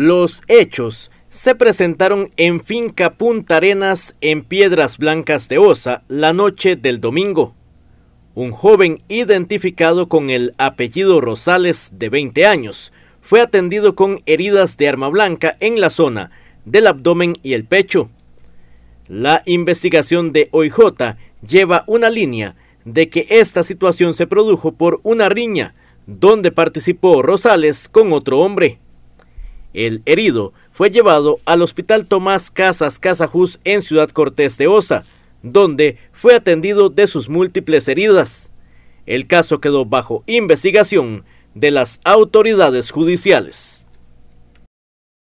Los hechos se presentaron en Finca Punta Arenas en Piedras Blancas de Osa la noche del domingo. Un joven identificado con el apellido Rosales de 20 años fue atendido con heridas de arma blanca en la zona del abdomen y el pecho. La investigación de OIJ lleva una línea de que esta situación se produjo por una riña donde participó Rosales con otro hombre. El herido fue llevado al Hospital Tomás Casas Casajus en Ciudad Cortés de Osa, donde fue atendido de sus múltiples heridas. El caso quedó bajo investigación de las autoridades judiciales.